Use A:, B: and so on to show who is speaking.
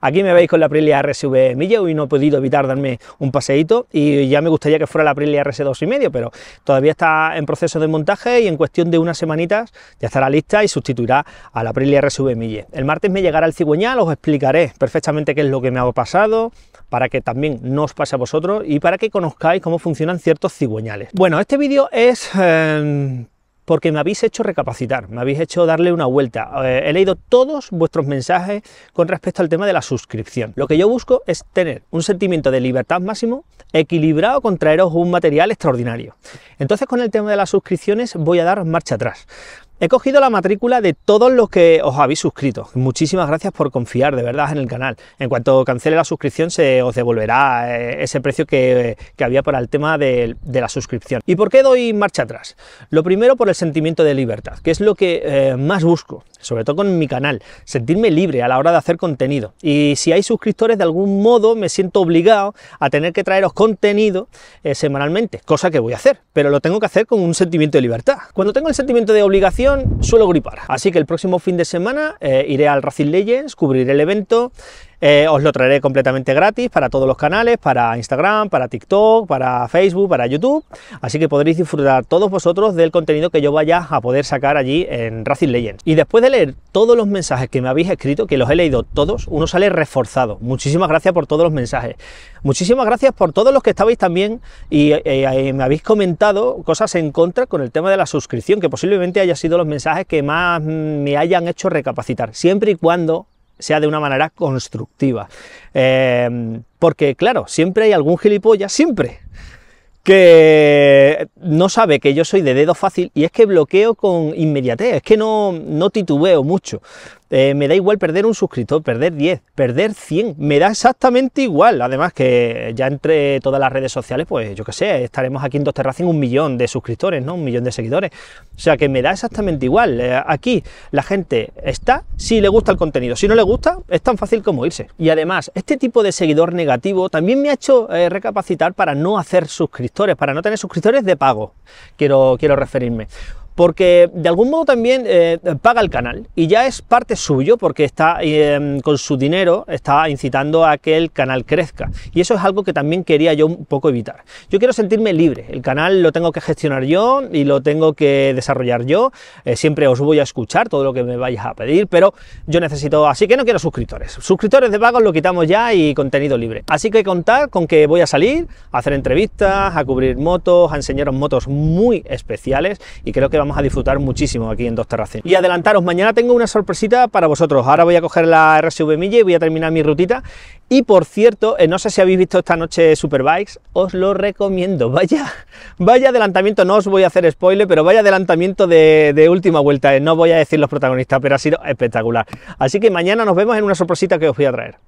A: Aquí me veis con la Aprilia RSV Mille, y no he podido evitar darme un paseíto y ya me gustaría que fuera la Aprilia RS2 y medio, pero todavía está en proceso de montaje y en cuestión de unas semanitas ya estará lista y sustituirá a la Aprilia RSV Mille. El martes me llegará el cigüeñal, os explicaré perfectamente qué es lo que me ha pasado, para que también no os pase a vosotros y para que conozcáis cómo funcionan ciertos cigüeñales. Bueno, este vídeo es... Eh, porque me habéis hecho recapacitar, me habéis hecho darle una vuelta. Eh, he leído todos vuestros mensajes con respecto al tema de la suscripción. Lo que yo busco es tener un sentimiento de libertad máximo equilibrado con traeros un material extraordinario. Entonces con el tema de las suscripciones voy a dar marcha atrás. He cogido la matrícula de todos los que os habéis suscrito. Muchísimas gracias por confiar de verdad en el canal. En cuanto cancele la suscripción se os devolverá eh, ese precio que, había para el tema de, la suscripción. ¿Y por qué doy marcha atrás? Lo primero por el sentimiento de libertad, que es lo que eh, más busco, sobre todo con mi canal, sentirme libre a la hora de hacer contenido. Y si hay suscriptores, de algún modo me siento obligado a tener que traeros contenido eh, semanalmente, cosa que voy a hacer, pero lo tengo que hacer con un sentimiento de libertad. Cuando tengo el sentimiento de obligación, suelo gripar, así que el próximo fin de semana eh, iré al Racing Legends, cubriré el evento eh, os lo traeré completamente gratis para todos los canales, para Instagram, para TikTok, para Facebook, para YouTube. Así que podréis disfrutar todos vosotros del contenido que yo vaya a poder sacar allí en Racing Legends. Y después de leer todos los mensajes que me habéis escrito, que los he leído todos, uno sale reforzado. Muchísimas gracias por todos los mensajes. Muchísimas gracias por todos los que estabais también y eh, eh, me habéis comentado cosas en contra con el tema de la suscripción, que posiblemente haya sido los mensajes que más mm, me hayan hecho recapacitar. Siempre y cuando sea de una manera constructiva. Em, porque, claro, siempre hay algún gilipollas, siempre, que no sabe que yo soy de dedo fácil y es que bloqueo con inmediatez, es que no, no titubeo mucho. Eh, me da igual perder un suscriptor, perder 10, perder 100, me da exactamente igual. Además que ya entre todas las redes sociales, pues yo qué sé, estaremos aquí en Dos Terrazas un millón de suscriptores, ¿no? Un millón de seguidores. O sea que me da exactamente igual. Eh, aquí la gente está si le gusta el contenido. Si no le gusta, es tan fácil como irse. Y además, este tipo de seguidor negativo también me ha hecho eh, recapacitar para no hacer suscriptores, para no tener suscriptores de pago. Quiero, quiero referirme porque de algún modo también eh, paga el canal y ya es parte suyo porque está eh, con su dinero, está incitando a que el canal crezca. Y eso es algo que también quería yo un poco evitar. Yo quiero sentirme libre, el canal lo tengo que gestionar yo y lo tengo que desarrollar yo. Eh, siempre os voy a escuchar todo lo que me vayas a pedir, pero yo necesito, así que no quiero suscriptores. Suscriptores de pagos lo quitamos ya y contenido libre. Así que contar con que voy a salir, a hacer entrevistas, a cubrir motos, a enseñaros motos muy especiales y creo que vamos a disfrutar muchísimo aquí en Dos terraces Y adelantaros, mañana tengo una sorpresita para vosotros. Ahora voy a coger la RSV Mille y voy a terminar mi rutita. Y por cierto, eh, no sé si habéis visto esta noche Superbikes, os lo recomiendo. Vaya, vaya adelantamiento, no os voy a hacer spoiler, pero vaya adelantamiento de, de última vuelta. Eh. No voy a decir los protagonistas, pero ha sido espectacular. Así que mañana nos vemos en una sorpresita que os voy a traer.